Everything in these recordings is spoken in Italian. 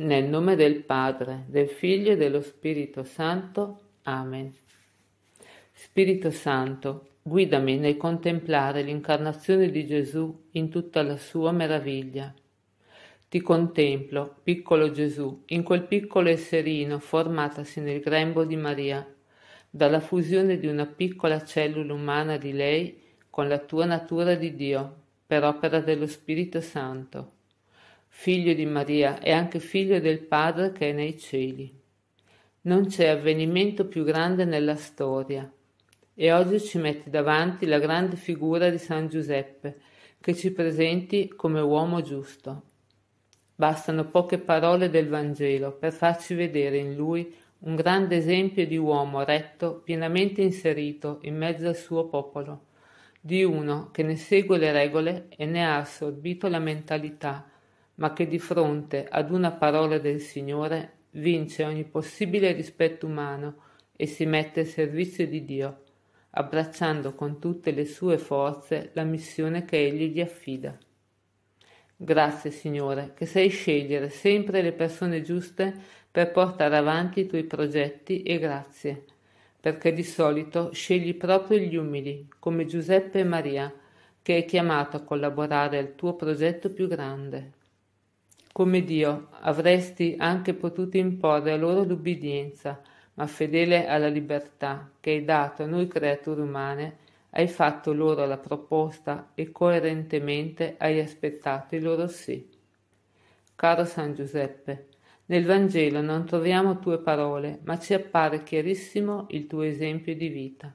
Nel nome del Padre, del Figlio e dello Spirito Santo. Amen. Spirito Santo, guidami nel contemplare l'incarnazione di Gesù in tutta la sua meraviglia. Ti contemplo, piccolo Gesù, in quel piccolo esserino formatasi nel grembo di Maria, dalla fusione di una piccola cellula umana di lei con la tua natura di Dio, per opera dello Spirito Santo figlio di Maria e anche figlio del Padre che è nei cieli. Non c'è avvenimento più grande nella storia e oggi ci metti davanti la grande figura di San Giuseppe che ci presenti come uomo giusto. Bastano poche parole del Vangelo per farci vedere in lui un grande esempio di uomo retto, pienamente inserito in mezzo al suo popolo, di uno che ne segue le regole e ne ha assorbito la mentalità, ma che di fronte ad una parola del Signore vince ogni possibile rispetto umano e si mette al servizio di Dio, abbracciando con tutte le sue forze la missione che Egli gli affida. Grazie Signore che sai scegliere sempre le persone giuste per portare avanti i tuoi progetti e grazie, perché di solito scegli proprio gli umili, come Giuseppe e Maria, che è chiamato a collaborare al tuo progetto più grande come Dio, avresti anche potuto imporre loro l'ubbidienza, ma fedele alla libertà che hai dato a noi creature umane, hai fatto loro la proposta e coerentemente hai aspettato il loro sì. Caro San Giuseppe, nel Vangelo non troviamo tue parole, ma ci appare chiarissimo il tuo esempio di vita.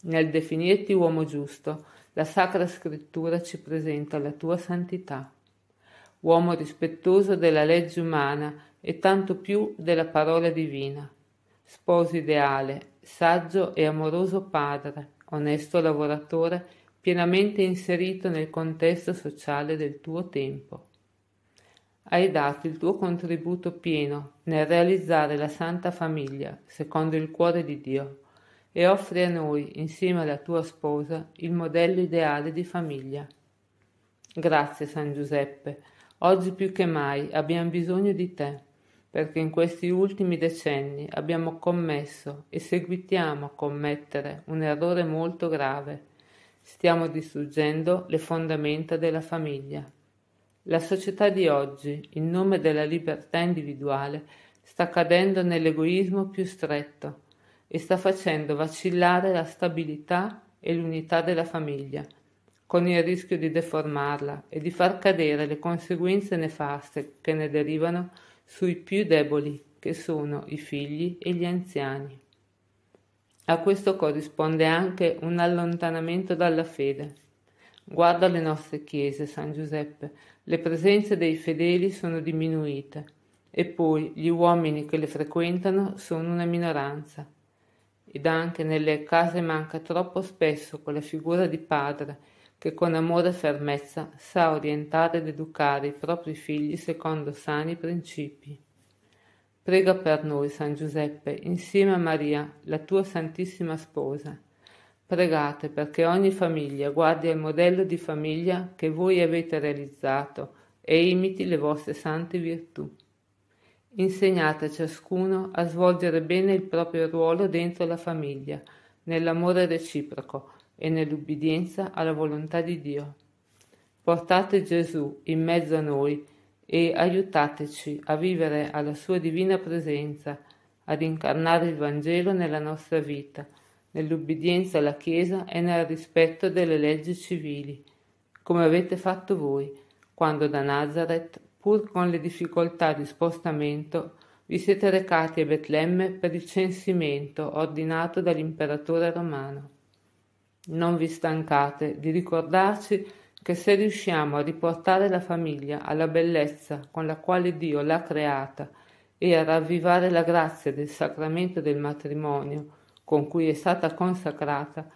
Nel definirti uomo giusto, la Sacra Scrittura ci presenta la tua santità uomo rispettoso della legge umana e tanto più della parola divina, sposo ideale, saggio e amoroso padre, onesto lavoratore, pienamente inserito nel contesto sociale del tuo tempo. Hai dato il tuo contributo pieno nel realizzare la Santa Famiglia secondo il cuore di Dio e offri a noi, insieme alla tua sposa, il modello ideale di famiglia. Grazie San Giuseppe Oggi più che mai abbiamo bisogno di te, perché in questi ultimi decenni abbiamo commesso e seguitiamo a commettere un errore molto grave. Stiamo distruggendo le fondamenta della famiglia. La società di oggi, in nome della libertà individuale, sta cadendo nell'egoismo più stretto e sta facendo vacillare la stabilità e l'unità della famiglia con il rischio di deformarla e di far cadere le conseguenze nefaste che ne derivano sui più deboli, che sono i figli e gli anziani. A questo corrisponde anche un allontanamento dalla fede. Guarda le nostre chiese, San Giuseppe, le presenze dei fedeli sono diminuite e poi gli uomini che le frequentano sono una minoranza. Ed anche nelle case manca troppo spesso quella figura di padre che con amore e fermezza sa orientare ed educare i propri figli secondo sani principi. Prega per noi, San Giuseppe, insieme a Maria, la tua Santissima Sposa. Pregate perché ogni famiglia guardi al modello di famiglia che voi avete realizzato e imiti le vostre sante virtù. Insegnate a ciascuno a svolgere bene il proprio ruolo dentro la famiglia, nell'amore reciproco, e nell'ubbidienza alla volontà di Dio. Portate Gesù in mezzo a noi e aiutateci a vivere alla sua divina presenza, ad incarnare il Vangelo nella nostra vita, nell'ubbidienza alla Chiesa e nel rispetto delle leggi civili, come avete fatto voi, quando da Nazareth, pur con le difficoltà di spostamento, vi siete recati a Betlemme per il censimento ordinato dall'imperatore romano. Non vi stancate di ricordarci che se riusciamo a riportare la famiglia alla bellezza con la quale Dio l'ha creata e a ravvivare la grazia del sacramento del matrimonio con cui è stata consacrata,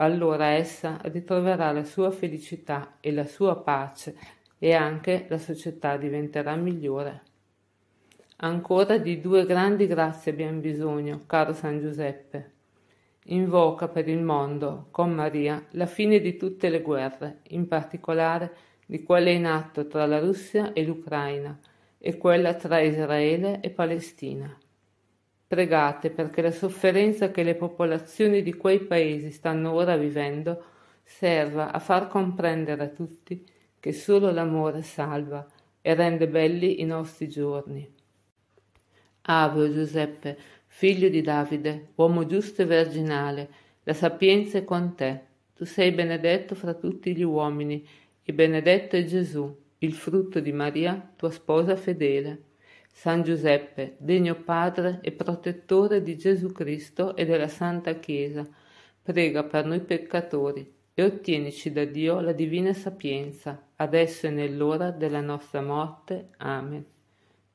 allora essa ritroverà la sua felicità e la sua pace e anche la società diventerà migliore. Ancora di due grandi grazie abbiamo bisogno, caro San Giuseppe. Invoca per il mondo, con Maria, la fine di tutte le guerre, in particolare di quella in atto tra la Russia e l'Ucraina e quella tra Israele e Palestina. Pregate perché la sofferenza che le popolazioni di quei paesi stanno ora vivendo serva a far comprendere a tutti che solo l'amore salva e rende belli i nostri giorni. Ave Giuseppe, Figlio di Davide, uomo giusto e verginale, la sapienza è con te. Tu sei benedetto fra tutti gli uomini, e benedetto è Gesù, il frutto di Maria, tua sposa fedele. San Giuseppe, degno padre e protettore di Gesù Cristo e della Santa Chiesa, prega per noi peccatori e ottienici da Dio la divina sapienza, adesso e nell'ora della nostra morte. Amen.